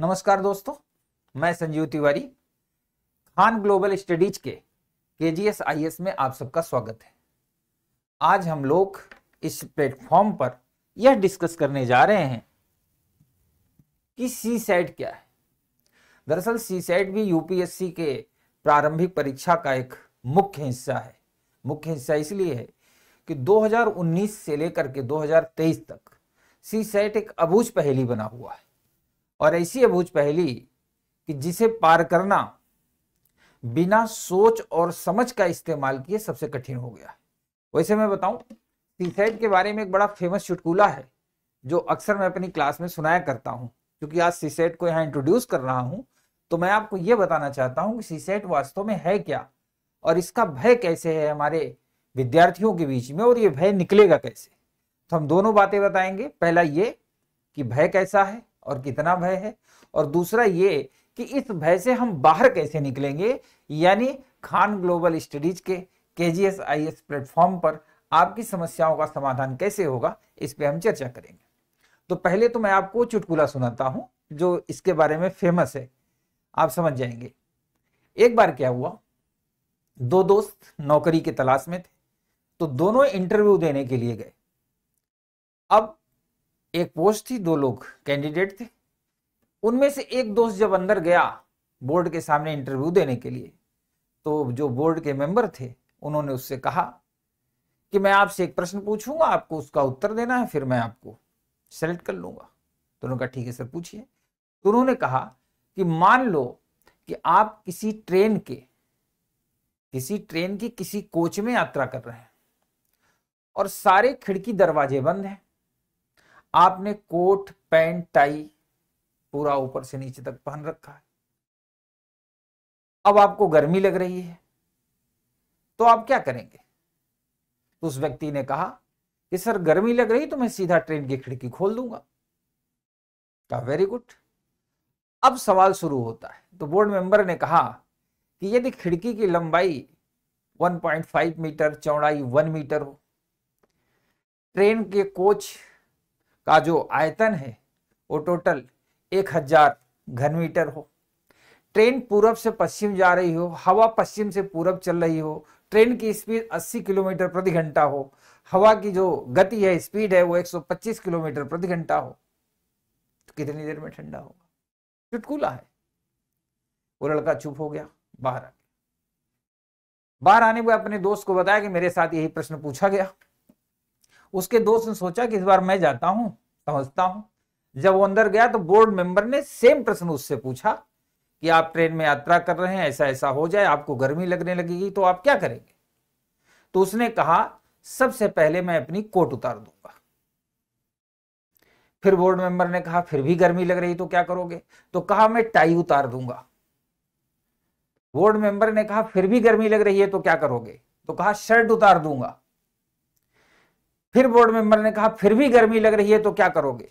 नमस्कार दोस्तों मैं संजीव तिवारी खान ग्लोबल स्टडीज के KGS G S I S में आप सबका स्वागत है आज हम लोग इस प्लेटफॉर्म पर यह डिस्कस करने जा रहे हैं कि सी सेट क्या है दरअसल सी सेट भी यूपीएससी के प्रारंभिक परीक्षा का एक मुख्य हिस्सा है मुख्य हिस्सा इसलिए है कि 2019 से लेकर के 2023 तक सी सेट एक अबूझ पहेली बना हुआ है और ऐसी अभूज पहली कि जिसे पार करना बिना सोच और समझ का इस्तेमाल किए सबसे कठिन हो गया वैसे मैं बताऊं सीसेट के बारे में एक बड़ा फेमस चुटकुला है जो अक्सर मैं अपनी क्लास में सुनाया करता हूं क्योंकि आज सीसेट को यहाँ इंट्रोड्यूस कर रहा हूं तो मैं आपको यह बताना चाहता हूं कि सीसेट वास्तव में है क्या और इसका भय कैसे है हमारे विद्यार्थियों के बीच में और ये भय निकलेगा कैसे तो हम दोनों बातें बताएंगे पहला ये कि भय कैसा है और कितना भय है और दूसरा ये कि इस भय से हम बाहर कैसे निकलेंगे यानी खान ग्लोबल स्टडीज के K G S I S platform पर आपकी समस्याओं का समाधान कैसे होगा इस पर हम चर्चा करेंगे तो पहले तो मैं आपको चुटकुला सुनाता हूं जो इसके बारे में फेमस है आप समझ जाएंगे एक बार क्या हुआ दो दोस्त नौकरी की तलाश में थे तो दोनों इंटरव्यू देने के लिए गए अब एक पोस्ट थी दो लोग कैंडिडेट थे उनमें से एक दोस्त जब अंदर गया बोर्ड के सामने इंटरव्यू देने के लिए तो जो बोर्ड के मेंबर थे उन्होंने उससे कहा कि मैं आपसे एक प्रश्न पूछूंगा आपको उसका उत्तर देना है फिर मैं आपको सेलेक्ट कर लूंगा तो उन्होंने कहा ठीक है सर पूछिए तो उन्होंने कहा कि मान लो कि आप किसी ट्रेन के किसी ट्रेन की किसी कोच में यात्रा कर रहे हैं और सारे खिड़की दरवाजे बंद हैं आपने कोट पैंट टाई पूरा ऊपर से नीचे तक पहन रखा है अब आपको गर्मी लग रही है तो आप क्या करेंगे तो उस व्यक्ति ने कहा कि सर गर्मी लग रही तो मैं सीधा ट्रेन की खिड़की खोल दूंगा क्या वेरी गुड अब सवाल शुरू होता है तो बोर्ड मेंबर ने कहा कि यदि खिड़की की लंबाई 1.5 मीटर चौड़ाई 1 मीटर हो ट्रेन के कोच का जो आयतन है वो टोटल एक हजार घन मीटर हो ट्रेन पूरब से पश्चिम जा रही हो हवा पश्चिम से पूरब चल रही हो ट्रेन की स्पीड 80 किलोमीटर प्रति घंटा हो हवा की जो गति है स्पीड है वो 125 किलोमीटर प्रति घंटा हो तो कितनी देर में ठंडा होगा चुटकुला है वो लड़का चुप हो गया बाहर आ गया बाहर आने पर अपने दोस्त को बताया कि मेरे साथ यही प्रश्न पूछा गया उसके दोस्त ने सोचा कि इस बार मैं जाता हूं समझता हूं जब वो अंदर गया तो बोर्ड मेंबर ने सेम प्रश्न उससे पूछा कि आप ट्रेन में यात्रा कर रहे हैं ऐसा ऐसा हो जाए आपको गर्मी लगने लगेगी तो आप क्या करेंगे तो उसने कहा सबसे पहले मैं अपनी कोट उतार दूंगा फिर बोर्ड मेंबर ने कहा फिर भी गर्मी लग रही तो क्या करोगे तो कहा मैं टाई उतार दूंगा बोर्ड मेंबर ने कहा फिर भी गर्मी लग रही है तो क्या करोगे तो कहा शर्ट उतार दूंगा फिर बोर्ड मेंबर ने कहा फिर भी गर्मी लग रही है तो क्या करोगे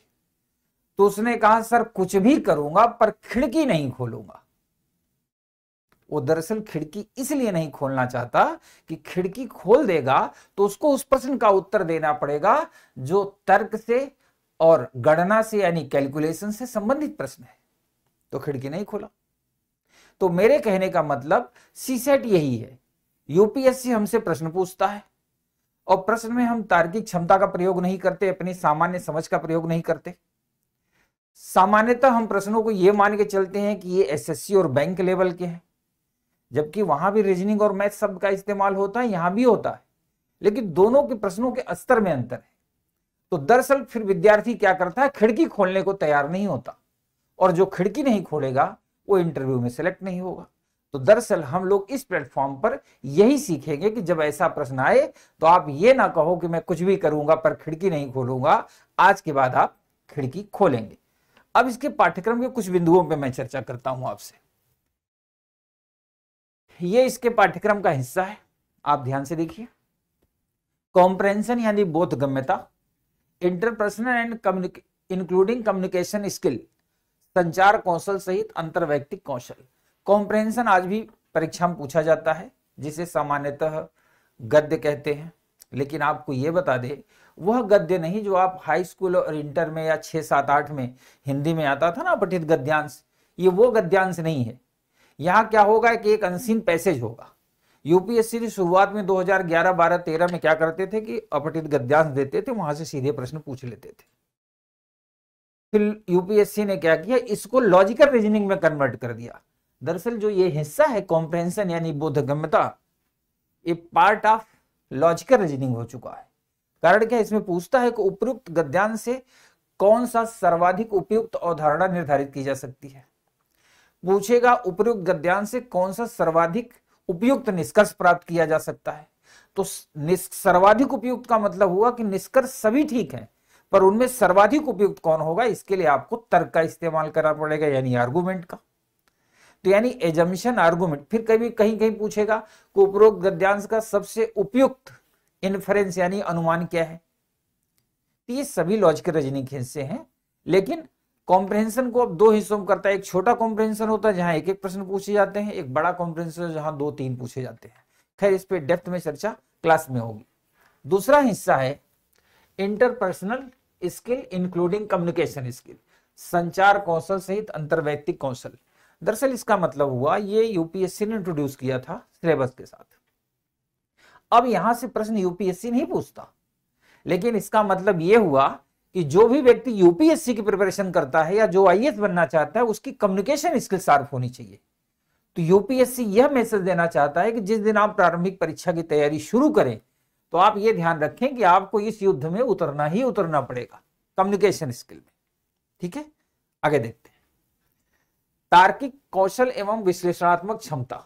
तो उसने कहा सर कुछ भी करूंगा पर खिड़की नहीं खोलूंगा वो दरअसल खिड़की इसलिए नहीं खोलना चाहता कि खिड़की खोल देगा तो उसको उस प्रश्न का उत्तर देना पड़ेगा जो तर्क से और गणना से यानी कैलकुलेशन से संबंधित प्रश्न है तो खिड़की नहीं खोला तो मेरे कहने का मतलब सीसेट e यही है यूपीएससी हमसे प्रश्न पूछता है और प्रश्न में हम तार्किक क्षमता का प्रयोग नहीं करते अपनी सामान्य समझ का प्रयोग नहीं करते सामान्यतः हम प्रश्नों को यह मान के चलते हैं कि ये एसएससी और बैंक लेवल के हैं जबकि वहां भी रीजनिंग और मैथ शब्द का इस्तेमाल होता है यहां भी होता है लेकिन दोनों के प्रश्नों के स्तर में अंतर है तो दरअसल फिर विद्यार्थी क्या करता है खिड़की खोलने को तैयार नहीं होता और जो खिड़की नहीं खोलेगा वो इंटरव्यू में सेलेक्ट नहीं होगा तो दरअसल हम लोग इस प्लेटफॉर्म पर यही सीखेंगे कि जब ऐसा प्रश्न आए तो आप ये ना कहो कि मैं कुछ भी करूंगा पर खिड़की नहीं खोलूंगा आज के बाद आप खिड़की खोलेंगे अब इसके पाठ्यक्रम के कुछ बिंदुओं पर मैं चर्चा करता हूं आपसे ये इसके पाठ्यक्रम का हिस्सा है आप ध्यान से देखिए कॉम्प्रेंशन यानी बोध गम्यता इंटरपर्सनल एंड कम्युनिक इंक्लूडिंग कम्युनिकेशन स्किल संचार कौशल सहित अंतर्वैक्तिक कौशल कॉम्प्रेंशन आज भी परीक्षा में पूछा जाता है जिसे सामान्यतः गद्य कहते हैं लेकिन आपको ये बता दे वह गद्य नहीं जो आप हाई स्कूल और इंटर में या छः सात आठ में हिंदी में आता था ना पठित गद्यांश ये वो गद्यांश नहीं है यहाँ क्या होगा कि एक अनसीन पैसेज होगा यूपीएससी की शुरुआत में 2011, 12, 13 में क्या करते थे कि अपठित गद्यांश देते थे वहां से सीधे प्रश्न पूछ लेते थे फिर यूपीएससी ने क्या किया इसको लॉजिकल रीजनिंग में कन्वर्ट कर दिया दरअसल जो ये हिस्सा है कॉम्प्रेंशन यानी बोधगम्यता ये पार्ट ऑफ लॉजिकल रीजनिंग हो चुका है कारण क्या इसमें पूछता है कि उपयुक्त गद्यान से कौन सा सर्वाधिक उपयुक्त अवधारणा निर्धारित की जा सकती है पूछेगा उपयुक्त गद्यान से कौन सा सर्वाधिक उपयुक्त निष्कर्ष प्राप्त किया जा सकता है तो सर्वाधिक उपयुक्त का मतलब हुआ कि निष्कर्ष सभी ठीक है पर उनमें सर्वाधिक उपयुक्त कौन होगा इसके लिए आपको तर्क का इस्तेमाल करना पड़ेगा यानी आर्गूमेंट का तो यानी एजम्पन आर्गुमेंट फिर कभी कहीं कहीं पूछेगा कि उपरोक्त गद्यांश का सबसे उपयुक्त इन्फरेंस यानी अनुमान क्या है तो ये सभी लॉजिकल रीजनिंग हिस्से हैं लेकिन कॉम्प्रहेंशन को अब दो हिस्सों में करता है एक छोटा कॉम्प्रहेंशन होता है जहां एक एक प्रश्न पूछे जाते हैं एक बड़ा कॉम्प्रहेंशन जहां दो तीन पूछे जाते हैं खैर इस पर डेप्थ में चर्चा क्लास में होगी दूसरा हिस्सा है interpersonal skill including communication skill संचार कौशल सहित अंतर्वैयक्तिक कौशल दरअसल इसका मतलब हुआ ये यूपीएससी ने इंट्रोड्यूस किया था सिलेबस के साथ अब यहां से प्रश्न यूपीएससी नहीं पूछता लेकिन इसका मतलब यह हुआ कि जो भी व्यक्ति यूपीएससी की प्रिपरेशन करता है या जो आई बनना चाहता है उसकी कम्युनिकेशन स्किल शार्प होनी चाहिए तो यूपीएससी यह मैसेज देना चाहता है कि जिस दिन आप प्रारंभिक परीक्षा की तैयारी शुरू करें तो आप ये ध्यान रखें कि आपको इस युद्ध में उतरना ही उतरना पड़ेगा कम्युनिकेशन स्किल में ठीक है आगे देखते हैं तार्किक कौशल एवं विश्लेषणात्मक क्षमता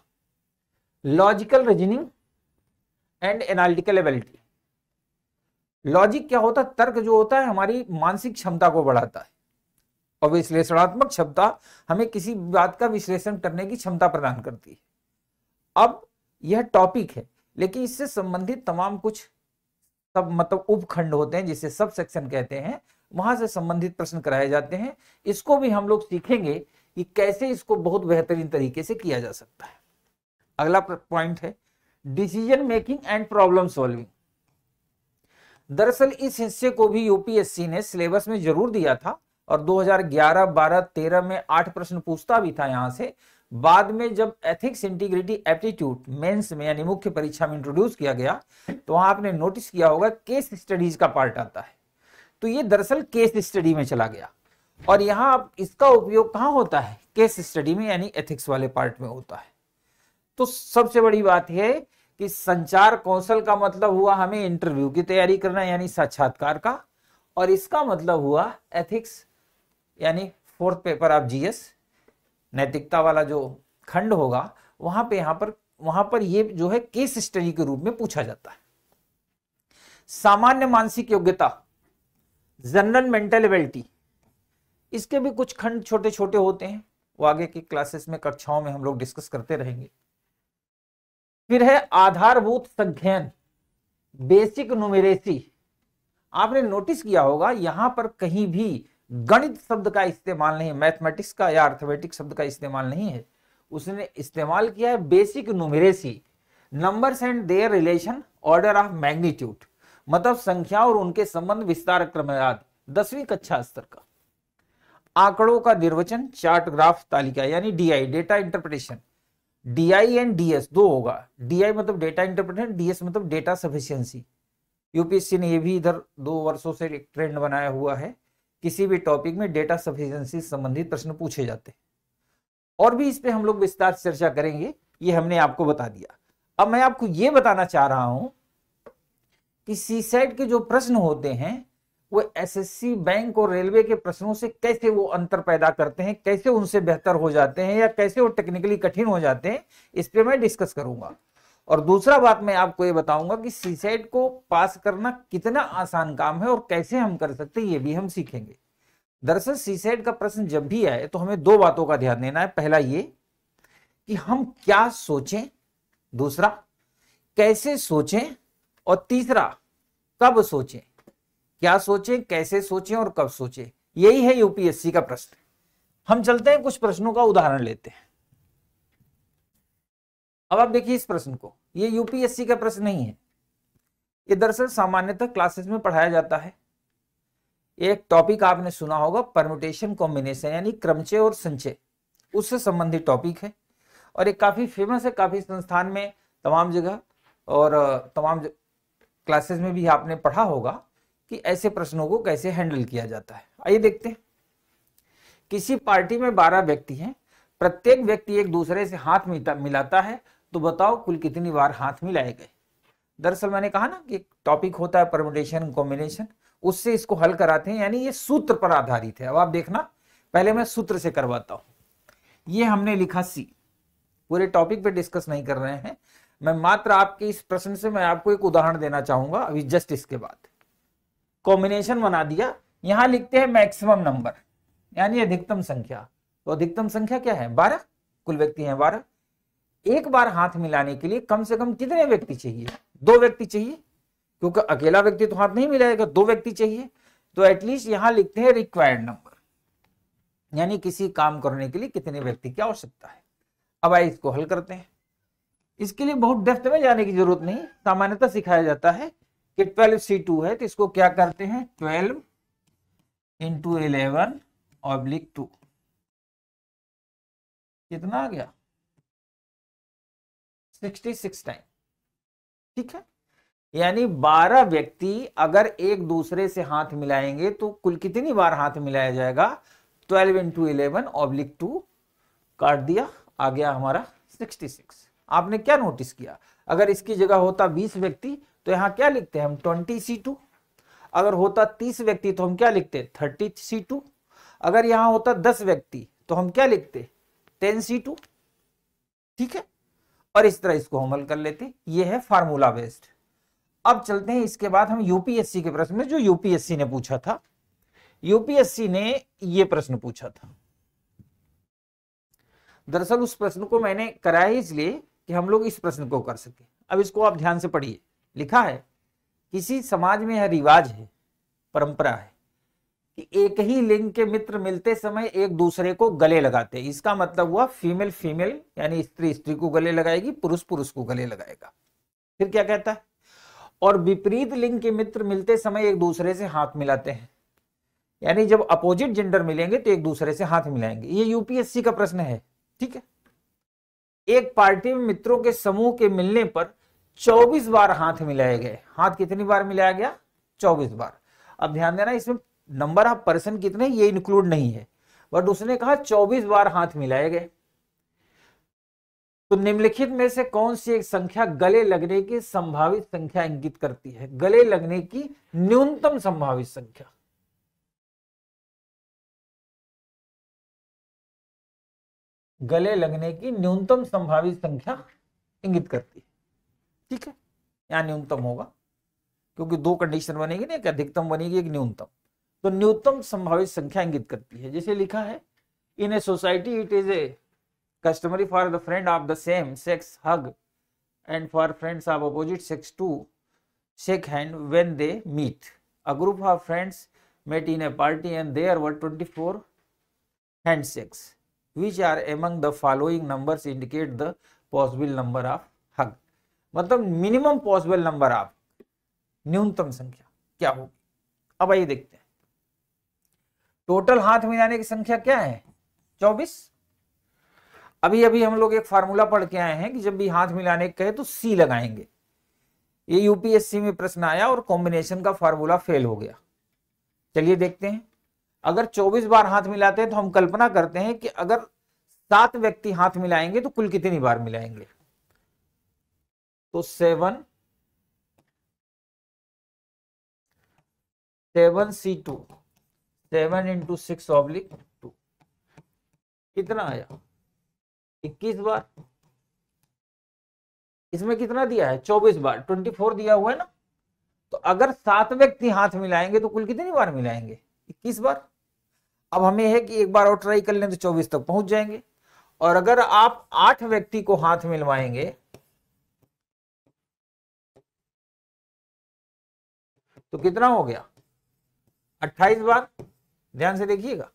logical reasoning and analytical ability logic क्या होता है तर्क जो होता है हमारी मानसिक क्षमता को बढ़ाता है और विश्लेषणात्मक क्षमता हमें किसी बात का विश्लेषण करने की क्षमता प्रदान करती है अब यह टॉपिक है लेकिन इससे संबंधित तमाम कुछ सब मतलब उपखंड होते हैं जिसे सब सेक्शन कहते हैं वहां से संबंधित प्रश्न कराए जाते हैं इसको भी हम लोग सीखेंगे कि कैसे इसको बहुत बेहतरीन तरीके से किया जा सकता है अगला पॉइंट है decision making and problem solving दरअसल इस हिस्से को भी यूपीएससी ने सिलेबस में जरूर दिया था और 2011, 12, 13 में आठ प्रश्न पूछता भी था यहां से बाद में जब एथिक्स इंटीग्रिटी एप्टीट्यूड मेंस में यानी मुख्य परीक्षा में इंट्रोड्यूस किया गया तो वहां आपने नोटिस किया होगा केस स्टडीज का पार्ट आता है तो ये दरअसल केस स्टडी में चला गया और यहाँ इसका उपयोग कहाँ होता है केस स्टडी में यानी एथिक्स वाले पार्ट में होता है तो सबसे बड़ी बात यह कि संचार कौशल का मतलब हुआ हमें इंटरव्यू की तैयारी करना यानी साक्षात्कार का और इसका मतलब हुआ एथिक्स यानी फोर्थ पेपर ऑफ जीएस नैतिकता वाला जो खंड होगा वहां पे यहाँ पर वहां पर ये जो है केस स्टडी के रूप में पूछा जाता है सामान्य मानसिक योग्यता जनरल मेंटल एबिलिटी इसके भी कुछ खंड छोटे छोटे होते हैं वो आगे की क्लासेस में कक्षाओं में हम लोग डिस्कस करते रहेंगे फिर है आधारभूत संज्ञान बेसिक नुमेरेसी आपने नोटिस किया होगा यहां पर कहीं भी गणित शब्द का इस्तेमाल नहीं है मैथमेटिक्स का या अर्थमेटिक शब्द का इस्तेमाल नहीं है उसने इस्तेमाल किया है basic numeracy numbers and their relation order of magnitude मतलब संख्या और उनके संबंध विस्तार क्रम आदि दसवीं कक्षा स्तर का आंकड़ों का निर्वचन चार्ट ग्राफ तालिका यानी DI data interpretation DI and DS दो होगा डीआई मतलब डेटा इंटरप्रिटेशन डीएस मतलब डेटा सफिशियंसी यूपीएससी ने यह भी इधर दो वर्षों से एक ट्रेंड बनाया हुआ है किसी भी टॉपिक में डेटा सफिशियंसी संबंधित प्रश्न पूछे जाते हैं और भी इस पर हम लोग विस्तार से चर्चा करेंगे ये हमने आपको बता दिया अब मैं आपको ये बताना चाह रहा हूं कि सीसेट e के जो प्रश्न होते हैं वो एसएससी बैंक और रेलवे के प्रश्नों से कैसे वो अंतर पैदा करते हैं कैसे उनसे बेहतर हो जाते हैं या कैसे वो टेक्निकली कठिन हो जाते हैं इस पर मैं डिस्कस करूंगा और दूसरा बात मैं आपको ये बताऊंगा कि सीसेट e को पास करना कितना आसान काम है और कैसे हम कर सकते हैं ये भी हम सीखेंगे दरअसल सीसेट e का प्रश्न जब भी आए तो हमें दो बातों का ध्यान देना है पहला ये कि हम क्या सोचें दूसरा कैसे सोचें और तीसरा कब सोचें क्या सोचे कैसे सोचे और कब सोचे यही है यूपीएससी का प्रश्न हम चलते हैं कुछ प्रश्नों का उदाहरण लेते हैं अब आप देखिए इस प्रश्न को ये यूपीएससी का प्रश्न नहीं है ये दरअसल सामान्यतः क्लासेस में पढ़ाया जाता है एक टॉपिक आपने सुना होगा परम्यूटेशन कॉम्बिनेशन यानी क्रमचय और संचय उससे संबंधित टॉपिक है और ये काफी फेमस है काफी संस्थान में तमाम जगह और तमाम क्लासेस में भी आपने पढ़ा होगा कि ऐसे प्रश्नों को कैसे हैंडल किया जाता है आइए देखते हैं किसी पार्टी में बारह व्यक्ति हैं प्रत्येक व्यक्ति एक दूसरे से हाथ मिलाता है तो बताओ कुल कितनी बार हाथ मिलाए गए दरअसल मैंने कहा ना कि टॉपिक होता है परमिटेशन कॉम्बिनेशन उससे इसको हल कराते हैं यानी ये सूत्र पर आधारित है अब आप देखना पहले मैं सूत्र से करवाता हूं ये हमने लिखा सी पूरे टॉपिक पे डिस्कस नहीं कर रहे हैं मैं मात्र आपके इस प्रश्न से मैं आपको एक उदाहरण देना चाहूंगा अभी जस्ट इसके बाद कॉम्बिनेशन बना दिया यहां लिखते हैं मैक्सिमम नंबर यानी अधिकतम संख्या तो अधिकतम संख्या क्या है बारह कुल व्यक्ति हैं बारह एक बार हाथ मिलाने के लिए कम से कम कितने व्यक्ति चाहिए दो व्यक्ति चाहिए क्योंकि अकेला व्यक्ति तो हाथ नहीं मिलाएगा दो व्यक्ति चाहिए तो एटलीस्ट यहां लिखते हैं रिक्वायर्ड नंबर यानी किसी काम करने के लिए कितने व्यक्ति की आवश्यकता है अब आइए इसको हल करते हैं इसके लिए बहुत डेफ्थ में जाने की जरूरत नहीं सामान्यतः सिखाया जाता है कि ट्वेल्व सी टू है तो इसको क्या करते हैं twelve into eleven oblique two कितना आ गया सिक्सटी सिक्स टाइम ठीक है यानी बारह व्यक्ति अगर एक दूसरे से हाथ मिलाएंगे तो कुल कितनी बार हाथ मिलाया जाएगा twelve into eleven oblique two काट दिया आ गया हमारा सिक्सटी सिक्स आपने क्या नोटिस किया अगर इसकी जगह होता बीस व्यक्ति तो यहाँ क्या लिखते हैं हम ट्वेंटी सी टू अगर होता तीस व्यक्ति तो हम क्या लिखते थर्टी सी टू अगर यहाँ होता दस व्यक्ति तो हम क्या लिखते टेन सी टू ठीक है और इस तरह इसको हमल कर लेते ये है फार्मूला बेस्ड अब चलते हैं इसके बाद हम यूपीएससी के प्रश्न में जो यूपीएससी ने पूछा था यूपीएससी ने ये प्रश्न पूछा था दरअसल उस प्रश्न को मैंने कराया इसलिए कि हम लोग इस प्रश्न को कर सके अब इसको आप ध्यान से पढ़िए लिखा है किसी समाज में यह रिवाज है परंपरा है कि एक ही लिंग के मित्र मिलते समय एक दूसरे को गले लगाते हैं इसका मतलब हुआ फीमेल फीमेल यानी स्त्री स्त्री को गले लगाएगी पुरुष पुरुष को गले लगाएगा फिर क्या कहता है और विपरीत लिंग के मित्र मिलते समय एक दूसरे से हाथ मिलाते हैं यानी जब अपोजिट जेंडर मिलेंगे तो एक दूसरे से हाथ मिलाएंगे ये यूपीएससी का प्रश्न है ठीक है एक पार्टी में मित्रों के समूह के मिलने पर चौबीस बार हाथ मिलाए गए हाथ कितनी बार मिलाया गया चौबीस बार अब ध्यान देना इसमें नंबर ऑफ पर्सन कितने ये इंक्लूड नहीं है बट उसने कहा चौबीस बार हाथ मिलाए गए तो निम्नलिखित में से कौन सी एक संख्या गले लगने की संभावित संख्या इंगित करती है गले लगने की न्यूनतम संभावित संख्या गले लगने की न्यूनतम संभावित संख्या इंगित करती है ठीक है या न्यूनतम होगा क्योंकि दो कंडीशन बनेगी ना एक अधिकतम बनेगी एक न्यूनतम तो न्यूनतम संभावित संख्या इंगित करती है जैसे लिखा है in a society it is a customary for the friend of the same sex hug and for friends of opposite sex to shake hand when they meet a group of friends met in a party and there were twenty four handshakes which are among the following number indicate the possible number of मतलब minimum possible number आप न्यूनतम संख्या क्या होगी अब आइए देखते हैं टोटल हाथ मिलाने की संख्या क्या है चौबीस अभी अभी हम लोग एक फार्मूला पढ़ के आए हैं कि जब भी हाथ मिलाने कहे तो सी लगाएंगे ये यूपीएससी में प्रश्न आया और कॉम्बिनेशन का फार्मूला फेल हो गया चलिए देखते हैं अगर 24 बार हाथ मिलाते हैं तो हम कल्पना करते हैं कि अगर सात व्यक्ति हाथ मिलाएंगे तो कुल कितनी बार मिलाएंगे तो seven seven C two seven into six oblique two कितना आया इक्कीस बार इसमें कितना दिया है चौबीस बार ट्वेंटी फोर दिया हुआ है ना तो अगर सात व्यक्ति हाथ मिलाएंगे तो कुल कितनी बार मिलाएंगे इक्कीस बार अब हमें है कि एक बार और ट्राई कर लें तो चौबीस तक पहुंच जाएंगे और अगर आप आठ व्यक्ति को हाथ मिलवाएंगे तो कितना हो गया अट्ठाईस बार ध्यान से देखिएगा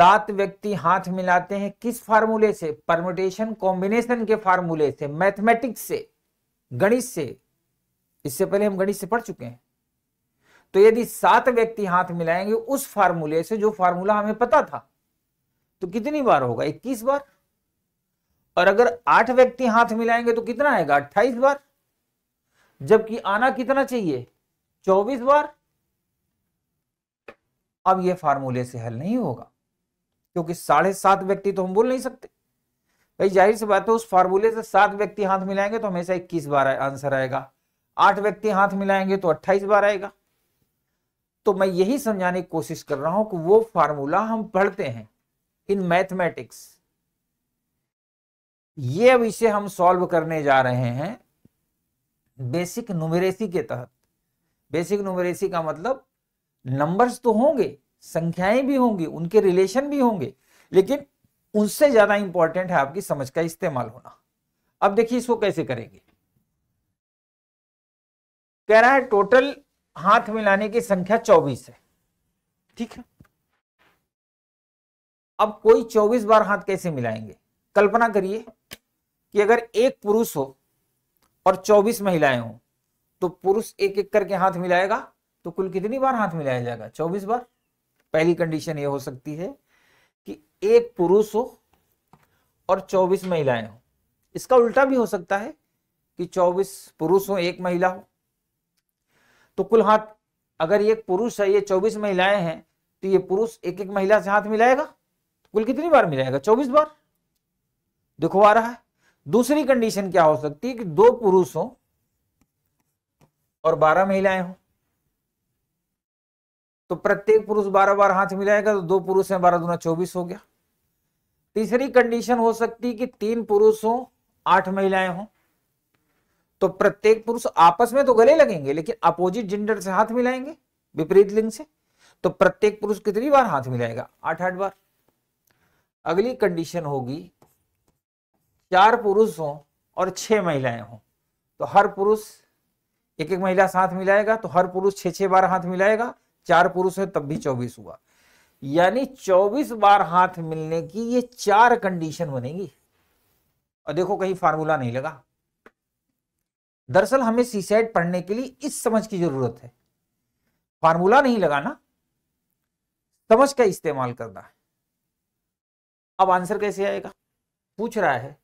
सात व्यक्ति हाथ मिलाते हैं किस फार्मूले से परमुटेशन कॉम्बिनेशन के फार्मूले से मैथमेटिक्स से गणित से इससे पहले हम गणित से पढ़ चुके हैं तो यदि सात व्यक्ति हाथ मिलाएंगे उस फार्मूले से जो फार्मूला हमें पता था तो कितनी बार होगा इक्कीस बार और अगर आठ व्यक्ति हाथ मिलाएंगे तो कितना आएगा अट्ठाईस बार जबकि आना कितना चाहिए चौबीस बार अब यह फार्मूले से हल नहीं होगा क्योंकि साढ़े सात व्यक्ति तो हम बोल नहीं सकते भाई जाहिर सी बात है उस फार्मूले से सात व्यक्ति हाथ मिलाएंगे तो हमेशा इक्कीस बार आंसर आएगा आठ व्यक्ति हाथ मिलाएंगे तो अट्ठाईस बार आएगा तो मैं यही समझाने की कोशिश कर रहा हूं कि वो फार्मूला हम पढ़ते हैं इन मैथमेटिक्स ये विषय हम सॉल्व करने जा रहे हैं बेसिक नुमरेसी के तहत बेसिक नुमरेसी का मतलब नंबर्स तो होंगे संख्याएं भी होंगी उनके रिलेशन भी होंगे लेकिन उनसे ज्यादा इंपॉर्टेंट है आपकी समझ का इस्तेमाल होना अब देखिए इसको कैसे करेंगे कह रहा है टोटल हाथ मिलाने की संख्या 24 है ठीक है अब कोई 24 बार हाथ कैसे मिलाएंगे कल्पना करिए कि अगर एक पुरुष हो और 24 महिलाएं हो तो पुरुष एक एक करके हाथ मिलाएगा तो कुल कितनी बार हाथ मिलाया जाएगा 24 बार पहली कंडीशन ये हो सकती है कि एक पुरुष हो और 24 महिलाएं हो इसका उल्टा भी हो सकता है कि 24 पुरुष हो एक महिला हो तो कुल हाथ अगर ये पुरुष है ये 24 महिलाएं हैं तो ये पुरुष एक एक महिला से हाथ मिलाएगा तो कुल कितनी बार मिलाएगा 24 बार देखो आ रहा है दूसरी कंडीशन क्या हो सकती है कि दो पुरुष हो और बारह महिलाएं हो तो प्रत्येक पुरुष बारह बार हाथ मिलाएगा तो दो पुरुष हैं बारह दूना चौबीस हो गया तीसरी कंडीशन हो सकती कि तीन पुरुष हो आठ महिलाएं हो तो प्रत्येक पुरुष आपस में तो गले लगेंगे लेकिन अपोजिट जेंडर से हाथ मिलाएंगे विपरीत लिंग से तो प्रत्येक पुरुष कितनी बार हाथ मिलाएगा आठ आठ बार अगली कंडीशन होगी चार पुरुष हों और छह महिलाएं हों तो हर पुरुष एक एक महिला साथ मिलाएगा तो हर पुरुष छह बार हाथ मिलाएगा चार पुरुष है तब भी चौबीस हुआ यानी चौबीस बार हाथ मिलने की ये चार कंडीशन बनेगी और देखो कहीं फार्मूला नहीं लगा दरअसल हमें सीसेट पढ़ने के लिए इस समझ की जरूरत है फार्मूला नहीं लगाना समझ का इस्तेमाल करना है अब आंसर कैसे आएगा पूछ रहा है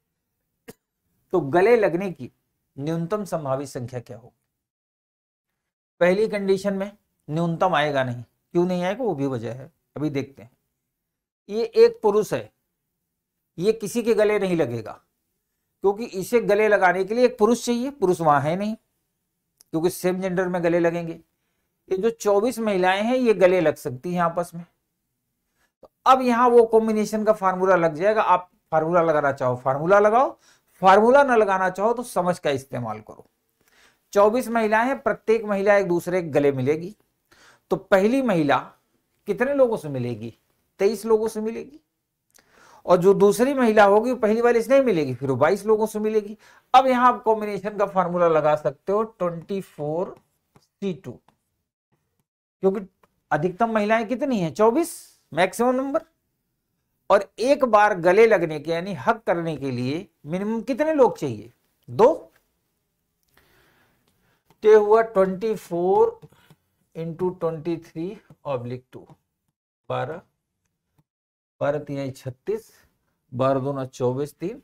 तो गले लगने की न्यूनतम संभावित संख्या क्या होगी पहली कंडीशन में न्यूनतम आएगा नहीं क्यों नहीं आएगा वो भी वजह है अभी देखते हैं ये एक पुरुष है ये किसी के गले नहीं लगेगा क्योंकि इसे गले लगाने के लिए एक पुरुष चाहिए पुरुष वहां है नहीं क्योंकि सेम जेंडर में गले लगेंगे ये जो 24 महिलाएं हैं ये गले लग सकती हैं आपस में तो अब यहां वो कॉम्बिनेशन का फार्मूला लग जाएगा आप फार्मूला लगाना चाहो फार्मूला लगाओ फार्मूला न लगाना चाहो तो समझ का इस्तेमाल करो चौबीस महिलाएं प्रत्येक महिला एक दूसरे के गले मिलेगी तो पहली महिला कितने लोगों से मिलेगी तेईस लोगों से मिलेगी और जो दूसरी महिला होगी पहली वाली से नहीं मिलेगी फिर वो बाईस लोगों से मिलेगी अब यहां आप कॉम्बिनेशन का फॉर्मूला लगा सकते हो ट्वेंटी फोर सी टू क्योंकि अधिकतम महिलाएं कितनी है चौबीस मैक्सिमम नंबर और एक बार गले लगने के यानी हक करने के लिए मिनिमम कितने लोग चाहिए दो तो हुआ twenty four into twenty three oblique two बारह बारह तीन छत्तीस बारह दो चौबीस तीन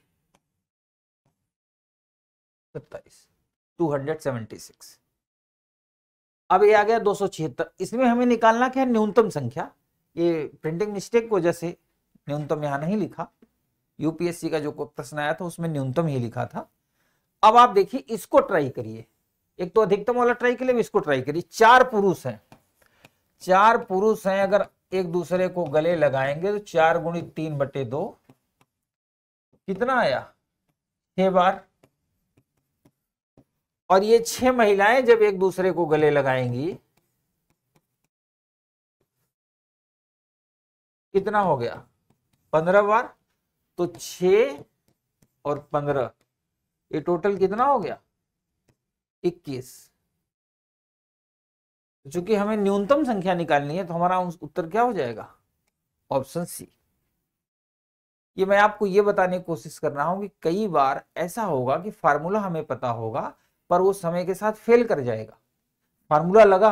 सत्ताईस टू हंड्रेड सेवेंटी सिक्स अब ये आ गया दो सौ छिहत्तर इसमें हमें निकालना क्या न्यूनतम संख्या ये प्रिंटिंग मिस्टेक की वजह से न्यूनतम यहां नहीं लिखा यूपीएससी का जो प्रश्न आया था उसमें न्यूनतम ही लिखा था अब आप देखिए इसको ट्राई करिए एक तो अधिकतम वाला ट्राई के लिए इसको ट्राई करिए चार पुरुष हैं चार पुरुष हैं अगर एक दूसरे को गले लगाएंगे तो चार गुणी तीन बटे दो कितना आया छह बार और ये छह महिलाएं जब एक दूसरे को गले लगाएंगी कितना हो गया पंद्रह बार तो छ और पंद्रह ये टोटल कितना हो गया इक्कीस तो चूंकि हमें न्यूनतम संख्या निकालनी है तो हमारा उत्तर क्या हो जाएगा ऑप्शन सी ये मैं आपको ये बताने की कोशिश कर रहा हूं कि कई बार ऐसा होगा कि फार्मूला हमें पता होगा पर वो समय के साथ फेल कर जाएगा फार्मूला लगा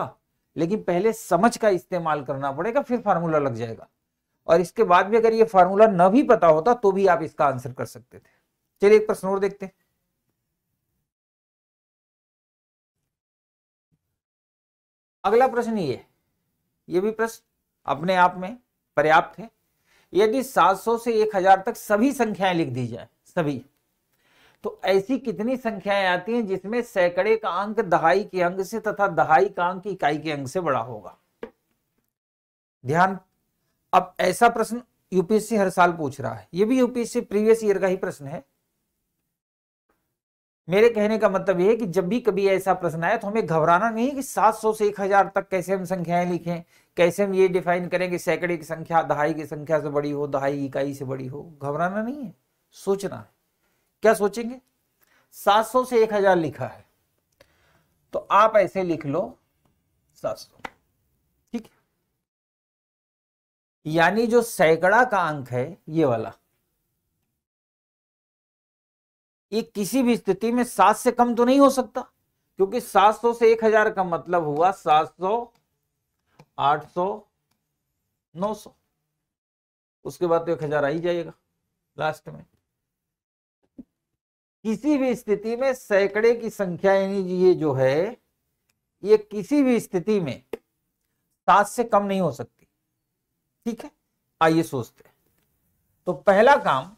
लेकिन पहले समझ का इस्तेमाल करना पड़ेगा फिर फार्मूला लग जाएगा और इसके बाद भी अगर ये फार्मूला न भी पता होता तो भी आप इसका आंसर कर सकते थे चलिए एक प्रश्न और देखते हैं अगला प्रश्न ये ये भी प्रश्न अपने आप में पर्याप्त है यदि 700 से 1000 तक सभी संख्याएं लिख दी जाए सभी तो ऐसी कितनी संख्याएं आती हैं जिसमें सैकड़े का अंक दहाई के अंक से तथा दहाई का अंक इकाई के अंक से बड़ा होगा ध्यान अब ऐसा प्रश्न यूपीएससी हर साल पूछ रहा है ये भी यूपीएससी प्रीवियस ईयर का ही प्रश्न है मेरे कहने का मतलब यह है कि जब भी कभी ऐसा प्रश्न आया तो हमें घबराना नहीं कि 700 से 1000 तक कैसे हम संख्याएं लिखें कैसे हम ये डिफाइन करें कि सैकड़े की संख्या दहाई की संख्या से बड़ी हो दहाई इकाई से बड़ी हो घबराना नहीं है सोचना है क्या सोचेंगे 700 से 1000 लिखा है तो आप ऐसे लिख लो 700 यानी जो सैकड़ा का अंक है ये वाला ये किसी भी स्थिति में सात से कम तो नहीं हो सकता क्योंकि सात सौ से एक हजार का मतलब हुआ सात सौ आठ सौ नौ सौ उसके बाद तो एक हजार आ ही जाएगा लास्ट में किसी भी स्थिति में सैकड़े की संख्या यानी ये जो है ये किसी भी स्थिति में सात से कम नहीं हो सकता ठीक है आइए सोचते हैं तो पहला काम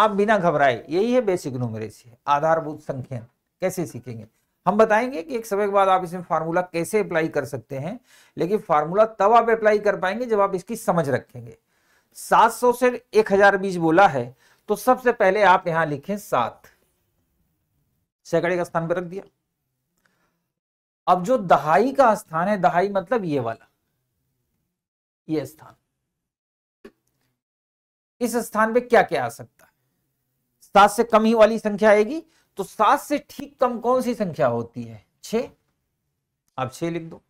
आप बिना घबराए यही है बेसिक न्यूमरेसी आधारभूत संख्या कैसे सीखेंगे हम बताएंगे कि एक समय के बाद आप इसमें फार्मूला कैसे अप्लाई कर सकते हैं लेकिन फार्मूला तब आप अप्लाई कर पाएंगे जब आप इसकी समझ रखेंगे 700 से 1000 बीच बोला है तो सबसे पहले आप यहां लिखें सात सैकड़े का स्थान पर रख दिया अब जो दहाई का स्थान है दहाई मतलब ये वाला ये स्थान इस स्थान पे क्या क्या आ सकता है सात से कम ही वाली संख्या आएगी तो सात से ठीक कम कौन सी संख्या होती है छे आप छे लिख दो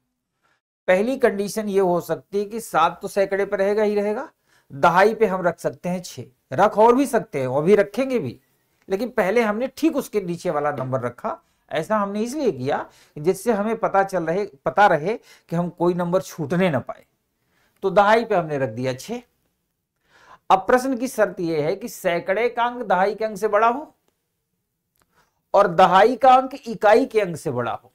पहली कंडीशन ये हो सकती है कि सात तो सैकड़े पर रहेगा ही रहेगा दहाई पे हम रख सकते हैं छे रख और भी सकते हैं और भी रखेंगे भी लेकिन पहले हमने ठीक उसके नीचे वाला नंबर रखा ऐसा हमने इसलिए किया जिससे हमें पता चल रहे पता रहे कि हम कोई नंबर छूटने ना पाए तो दहाई पे हमने रख दिया छे अब प्रश्न की शर्त यह है कि सैकड़े का अंक दहाई के अंक से बड़ा हो और दहाई का अंक इकाई के अंक से बड़ा हो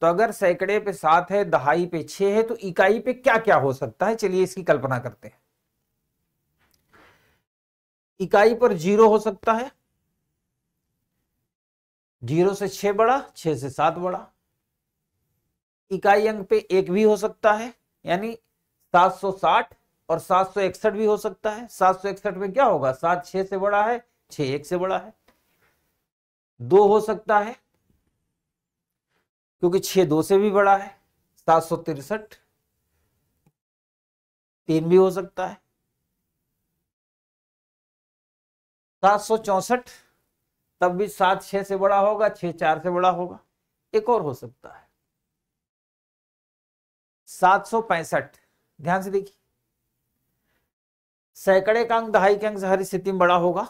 तो अगर सैकड़े पे सात है दहाई पे छह है तो इकाई पे क्या क्या हो सकता है चलिए इसकी कल्पना करते हैं इकाई पर जीरो हो सकता है जीरो से छह बड़ा छह से सात बड़ा इकाई अंक पे एक भी हो सकता है यानी सात सौ साठ और सात सौ इकसठ भी हो सकता है सात सौ इकसठ में क्या होगा सात छह से बड़ा है छ एक से बड़ा है दो हो सकता है क्योंकि छह दो से भी बड़ा है सात सौ तिरसठ तीन भी हो सकता है सात सौ चौसठ तब भी सात छह से बड़ा होगा छह चार से बड़ा होगा एक और हो सकता है सात सौ पैंसठ ध्यान से देखिए सैकड़े का अंक दहाई के अंक से हर स्थिति में बड़ा होगा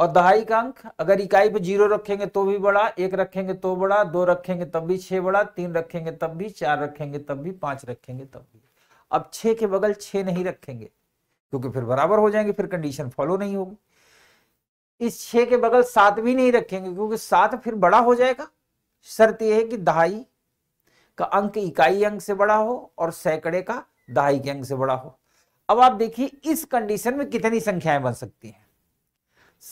और दहाई का अंक अगर इकाई पे जीरो रखेंगे तो भी बड़ा एक रखेंगे तो बड़ा दो रखेंगे तब भी छह बड़ा तीन रखेंगे तब भी चार रखेंगे तब भी पांच रखेंगे तब भी अब छह के बगल छह नहीं रखेंगे क्योंकि फिर बराबर हो जाएंगे फिर कंडीशन फॉलो नहीं होगी इस छह के बगल सात भी नहीं रखेंगे क्योंकि सात फिर बड़ा हो जाएगा शर्त यह है कि दहाई का अंक इकाई अंक से बड़ा हो और सैकड़े का दहाई के अंक से बड़ा हो अब आप देखिए इस कंडीशन में कितनी संख्याएं बन सकती हैं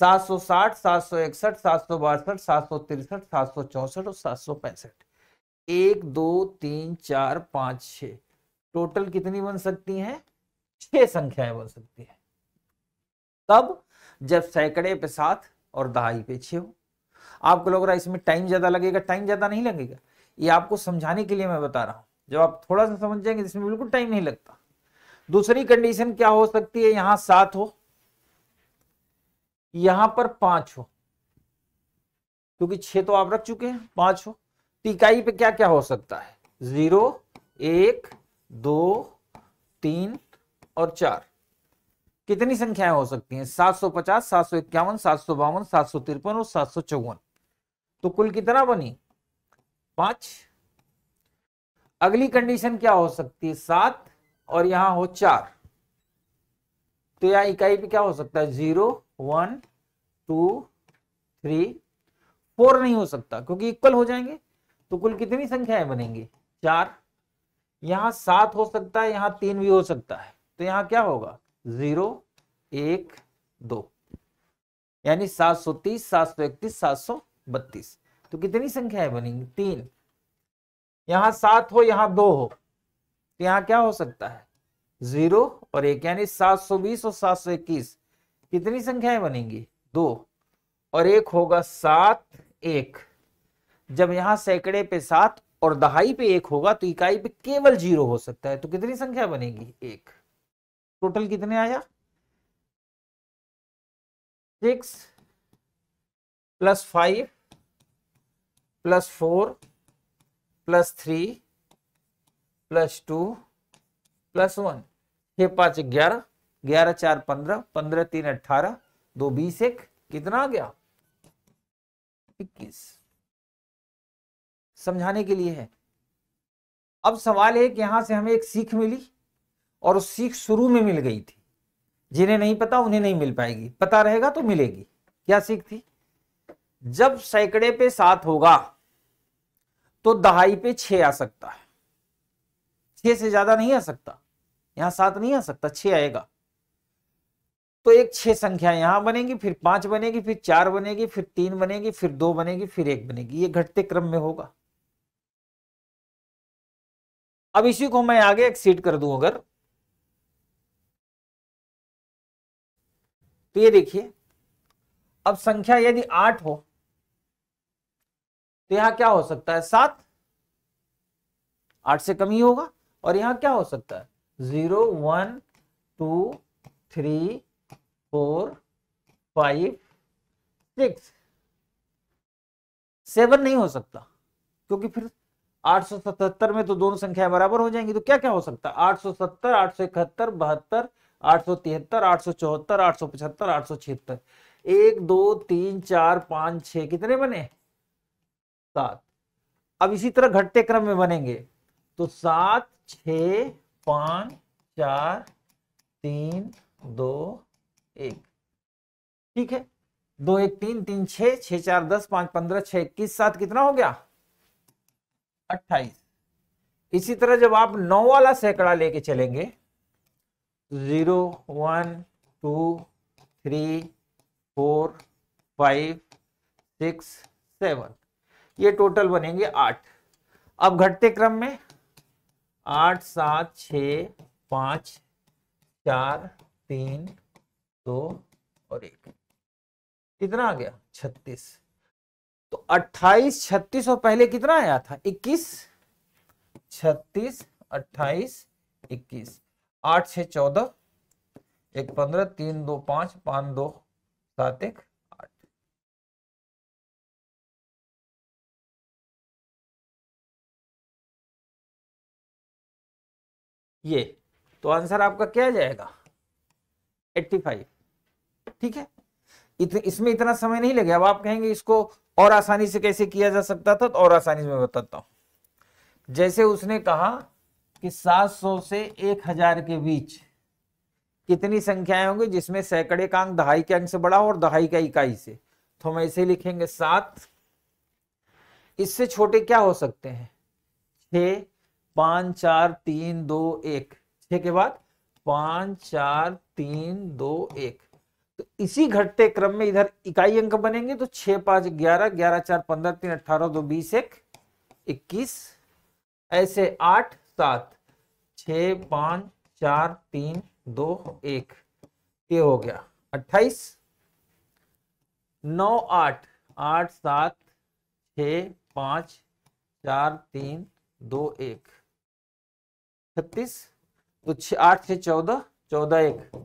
760, 761, 762, 763, 764 और 765। एक दो तीन चार पांच छ टोटल कितनी बन सकती हैं छह संख्याएं बन सकती हैं तब जब सैकड़े पे सात और दहाई पे छ हो आपको लग रहा है इसमें टाइम ज्यादा लगेगा टाइम ज्यादा नहीं लगेगा ये आपको समझाने के लिए मैं बता रहा हूं जब आप थोड़ा सा समझ जाएंगे इसमें बिल्कुल टाइम नहीं लगता दूसरी कंडीशन क्या हो सकती है यहां सात हो यहां पर पांच हो क्योंकि छह तो आप रख चुके हैं पांच हो टिकाई पे क्या क्या हो सकता है जीरो एक दो तीन और चार कितनी संख्याएं हो सकती हैं सात सौ पचास सात सौ इक्यावन सात सौ बावन सात सौ तिरपन और सात सौ चौवन तो कुल कितना बनी पांच अगली कंडीशन क्या हो सकती है सात और यहां हो चार तो यहां इकाई पे क्या हो सकता है zero one two three four नहीं हो सकता क्योंकि इक्वल हो जाएंगे तो कुल कितनी संख्याएं बनेंगी चार यहां सात हो सकता है यहां तीन भी हो सकता है तो यहां क्या होगा जीरो एक दो यानी सात सौ तीस सात सौ इकतीस सात सौ बत्तीस तो कितनी संख्याएं बनेंगी तीन यहां सात हो यहां दो हो तो यहाँ क्या हो सकता है जीरो और एक यानी 720 और 721 कितनी संख्याएं बनेंगी दो और एक होगा सात एक जब यहाँ सैकड़े पे सात और दहाई पे एक होगा तो इकाई पे केवल जीरो हो सकता है तो कितनी संख्या बनेगी एक टोटल कितने आया six plus five plus four plus three plus two plus one छह पांच ग्यारह ग्यारह चार पंद्रह पंद्रह तीन अठारह दो बीस एक कितना आ गया इक्कीस समझाने के लिए है अब सवाल है कि यहां से हमें एक सीख मिली और उस सीख शुरू में मिल गई थी जिन्हें नहीं पता उन्हें नहीं मिल पाएगी पता रहेगा तो मिलेगी क्या सीख थी जब सैकड़े पे सात होगा तो दहाई पे छ आ सकता है छह से ज्यादा नहीं आ सकता यहां सात नहीं आ सकता छह आएगा तो एक छह संख्या यहां बनेगी फिर पांच बनेगी फिर चार बनेगी फिर तीन बनेगी फिर दो बनेगी फिर एक बनेगी ये घटते क्रम में होगा अब इसी को मैं आगे एक्सीड कर दू अगर तो ये देखिए अब संख्या यदि आठ हो तो यहां क्या हो सकता है सात आठ से कम ही होगा और यहाँ क्या हो सकता है zero one two three four five six seven नहीं हो सकता क्योंकि फिर 877 में तो दोनों संख्याएं बराबर हो जाएंगी तो क्या क्या हो सकता है आठ आठ सौ सत्तर सौ इकहत्तर बहत्तर पचहत्तर आठ सौ छिहत्तर एक दो तीन चार पांच छ कितने बने सात अब इसी तरह घटते क्रम में बनेंगे तो सात छ पांच चार तीन दो एक ठीक है दो एक तीन तीन छ छ चार दस पांच पंद्रह छ इक्कीस सात कितना हो गया अट्ठाईस इसी तरह जब आप नौ वाला सैकड़ा लेके चलेंगे तो zero one two three four five six seven ये टोटल बनेंगे आठ अब घटते क्रम में आठ सात छ पाँच चार तीन दो और एक कितना आ गया छत्तीस तो अट्ठाईस छत्तीस और पहले कितना आया था इक्कीस छत्तीस अट्ठाईस इक्कीस आठ छ चौदह एक पंद्रह तीन दो पाँच पाँच दो सात एक ये तो आंसर आपका क्या जाएगा 85 ठीक है इत, इसमें इतना समय नहीं लगे अब आप कहेंगे इसको और आसानी से कैसे किया जा सकता था तो और आसानी से मैं बताता हूं जैसे उसने कहा कि 700 से 1000 के बीच कितनी संख्याएं होंगी जिसमें सैकड़े का अंक दहाई के अंक से बड़ा हो और दहाई का इकाई से तो हम ऐसे लिखेंगे सात इससे छोटे क्या हो सकते हैं छ पांच चार तीन दो एक छह के बाद पांच चार तीन दो एक तो इसी घटते क्रम में इधर इकाई अंक बनेंगे तो छह पांच ग्यारह ग्यारह चार पंद्रह तीन अठारह दो बीस एक इक्कीस ऐसे आठ सात छ पांच चार तीन दो एक ये हो गया अट्ठाईस नौ आठ आठ सात छ पांच चार तीन दो एक छत्तीस तो आठ छह चौदह चौदह एक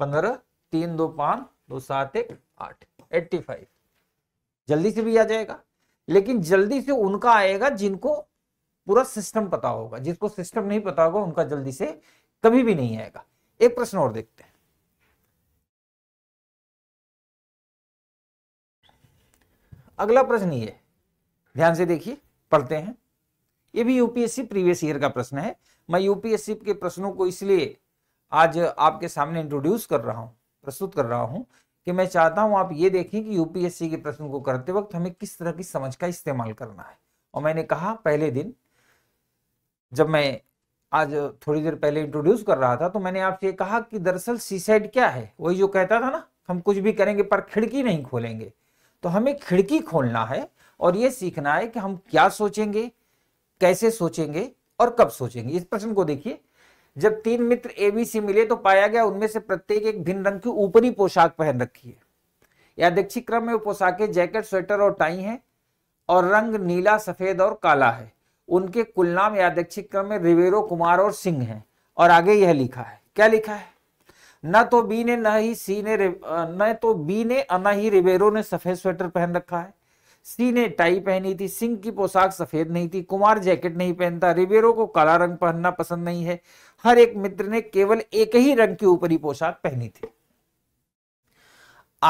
पंद्रह तीन दो पांच दो सात एक आठ एट्टी फाइव जल्दी से भी आ जाएगा लेकिन जल्दी से उनका आएगा जिनको पूरा सिस्टम पता होगा जिसको सिस्टम नहीं पता होगा उनका जल्दी से कभी भी नहीं आएगा एक प्रश्न और देखते हैं अगला प्रश्न ये ध्यान से देखिए पढ़ते हैं ये भी यूपीएससी प्रीवियस ईयर का प्रश्न है मैं यूपीएससी के प्रश्नों को इसलिए आज आपके सामने इंट्रोड्यूस कर रहा हूँ प्रस्तुत कर रहा हूँ कि मैं चाहता हूँ आप ये देखें कि यूपीएससी के प्रश्न को करते वक्त हमें किस तरह की समझ का इस्तेमाल करना है और मैंने कहा पहले दिन जब मैं आज थोड़ी देर पहले इंट्रोड्यूस कर रहा था तो मैंने आपसे कहा कि दरअसल सीसाइड e क्या है वही जो कहता था ना हम कुछ भी करेंगे पर खिड़की नहीं खोलेंगे तो हमें खिड़की खोलना है और ये सीखना है कि हम क्या सोचेंगे कैसे सोचेंगे और कब सोचेंगे इस प्रश्न को देखिए जब तीन मित्र एबीसी मिले तो पाया गया उनमें से प्रत्येक एक भिन्न रंग की ऊपरी पोशाक पहन रखी है या यादृक्षी क्रम में पोशाकें जैकेट स्वेटर और टाई हैं और रंग नीला सफेद और काला है उनके कुल नाम या यादृक्षिक क्रम में रिवेरो कुमार और सिंह हैं और आगे यह लिखा है क्या लिखा है न तो बी ने न ही सी ने न तो बी ने न ही रिवेरो ने सफेद स्वेटर पहन रखा है सी ने टाई पहनी थी सिंह की पोशाक सफेद नहीं थी कुमार जैकेट नहीं पहनता रिबेरो को काला रंग पहनना पसंद नहीं है हर एक मित्र ने केवल एक ही रंग की ऊपरी पोशाक पहनी थी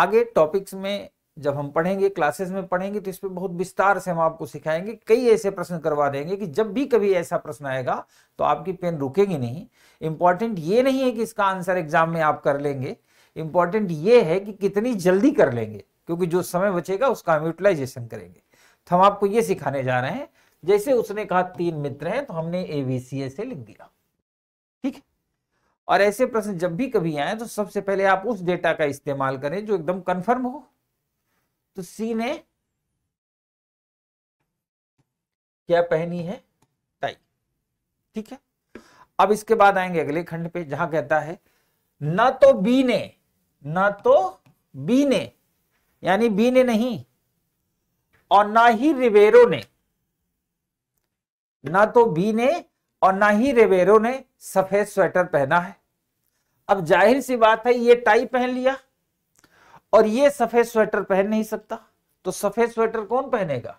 आगे टॉपिक्स में जब हम पढ़ेंगे क्लासेस में पढ़ेंगे तो इस पर बहुत विस्तार से हम आपको सिखाएंगे कई ऐसे प्रश्न करवा देंगे कि जब भी कभी ऐसा प्रश्न आएगा तो आपकी पेन रुकेगी नहीं इंपॉर्टेंट ये नहीं है कि इसका आंसर एग्जाम में आप कर लेंगे इंपॉर्टेंट ये है कि कितनी जल्दी कर लेंगे क्योंकि जो समय बचेगा उसका हम यूटिलाइजेशन करेंगे तो हम आपको ये सिखाने जा रहे हैं जैसे उसने कहा तीन मित्र हैं तो हमने ए बी सी ऐसे लिख दिया ठीक है और ऐसे प्रश्न जब भी कभी आए तो सबसे पहले आप उस डेटा का इस्तेमाल करें जो एकदम कन्फर्म हो तो सी ने क्या पहनी है टाई ठीक है अब इसके बाद आएंगे अगले खंड पे जहां कहता है ना तो बी ने ना तो बी ने यानी बी ने नहीं और ना ही रिवेरो ने ना तो बी ने और ना ही रिवेरो ने सफेद स्वेटर पहना है अब जाहिर सी बात है ये टाई पहन लिया और ये सफेद स्वेटर पहन नहीं सकता तो सफेद स्वेटर कौन पहनेगा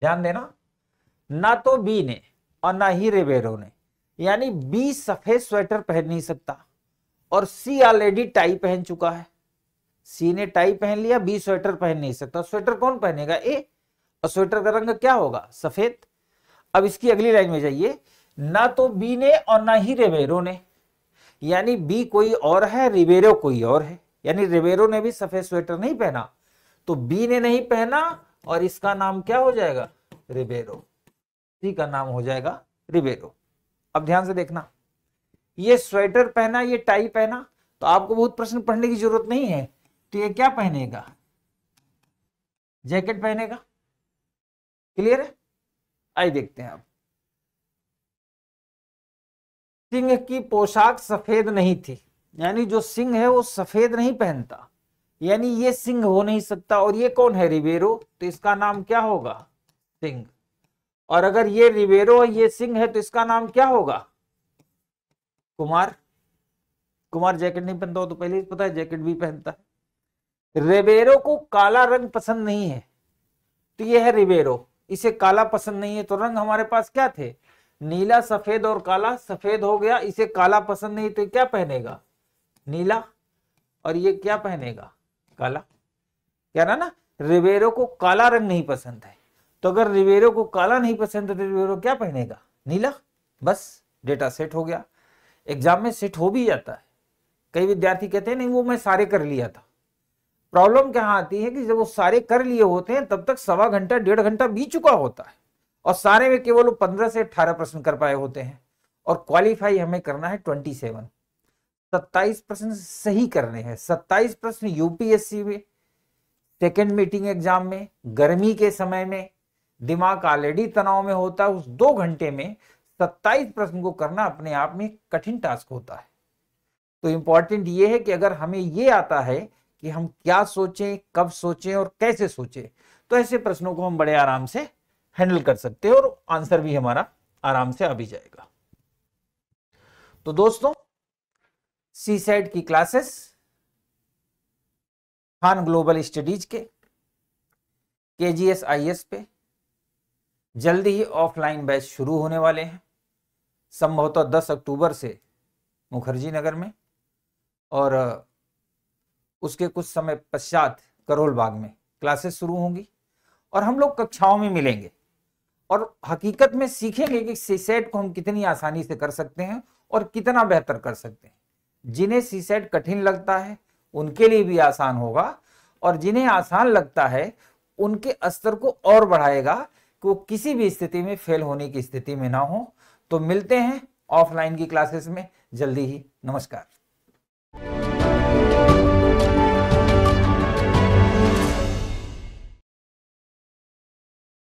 ध्यान देना ना तो बी ने और ना ही रेबेरो ने यानी बी सफेद स्वेटर पहन नहीं सकता और सी ऑलरेडी टाई पहन चुका है सी ने टाई पहन लिया बी स्वेटर पहन नहीं सकता स्वेटर कौन पहनेगा ए और स्वेटर का रंग क्या होगा सफेद अब इसकी अगली लाइन में जाइए ना तो बी ने और ना ही रेबेरो ने यानी बी कोई और है रिबेरो कोई और है यानी रिबेरो ने भी सफेद स्वेटर नहीं पहना तो बी ने नहीं पहना और इसका नाम क्या हो जाएगा रिबेरो का नाम हो जाएगा रिबेरो अब ध्यान से देखना ये स्वेटर पहना ये टाई पहना तो आपको बहुत प्रश्न पढ़ने की जरूरत नहीं है तो ये क्या पहनेगा जैकेट पहनेगा क्लियर है आइए देखते हैं आप सिंह की पोशाक सफेद नहीं थी यानी जो सिंह है वो सफेद नहीं पहनता यानी ये सिंह हो नहीं सकता और ये कौन है रिवेरो तो इसका नाम क्या होगा सिंह और अगर ये रिवेरो और ये सिंह है तो इसका नाम क्या होगा कुमार कुमार जैकेट नहीं पहनता तो पहले ही पता है जैकेट भी पहनता है रेबेरो को काला रंग पसंद नहीं है तो ये है रिवेरो इसे काला पसंद नहीं है तो रंग हमारे पास क्या थे नीला सफेद और काला सफेद हो गया इसे काला पसंद नहीं तो क्या पहनेगा नीला और ये क्या पहनेगा काला कह रहा ना रिवेरो को काला रंग नहीं पसंद है तो अगर रिवेरो को काला नहीं पसंद तो रिवेरो क्या पहनेगा नीला बस डेटा सेट हो गया एग्जाम में सेट हो भी जाता है कई विद्यार्थी कहते हैं नहीं वो मैं सारे कर लिया था प्रॉब्लम क्या आती है कि जब वो सारे कर लिए होते हैं तब तक सवा घंटा डेढ़ घंटा बीत चुका होता है और सारे में केवल पंद्रह से अठारह प्रश्न कर पाए होते हैं और क्वालिफाई हमें करना है ट्वेंटी सेवन सत्ताईस प्रश्न सही करने हैं सत्ताईस प्रश्न यूपीएससी में सेकेंड मीटिंग एग्जाम में गर्मी के समय में दिमाग ऑलरेडी तनाव में होता है उस दो घंटे में सत्ताईस प्रश्न को करना अपने आप में कठिन टास्क होता है तो इंपॉर्टेंट ये है कि अगर हमें ये आता है कि हम क्या सोचें कब सोचें और कैसे सोचें तो ऐसे प्रश्नों को हम बड़े आराम से हैंडल कर सकते हैं और आंसर भी हमारा आराम से आ भी जाएगा तो दोस्तों सी सेट की क्लासेस खान ग्लोबल स्टडीज के K G S I S पे जल्दी ही ऑफलाइन बैच शुरू होने वाले हैं संभवतः 10 अक्टूबर से मुखर्जी नगर में और उसके कुछ समय पश्चात करोल बाग में क्लासेस शुरू होंगी और हम लोग कक्षाओं में मिलेंगे और हकीकत में सीखेंगे कि सीसेट को हम कितनी आसानी से कर सकते हैं और कितना बेहतर कर सकते हैं जिन्हें सीसेट कठिन लगता है उनके लिए भी आसान होगा और जिन्हें आसान लगता है उनके स्तर को और बढ़ाएगा को किसी भी स्थिति में फेल होने की स्थिति में ना हो तो मिलते हैं ऑफलाइन की क्लासेस में जल्दी ही नमस्कार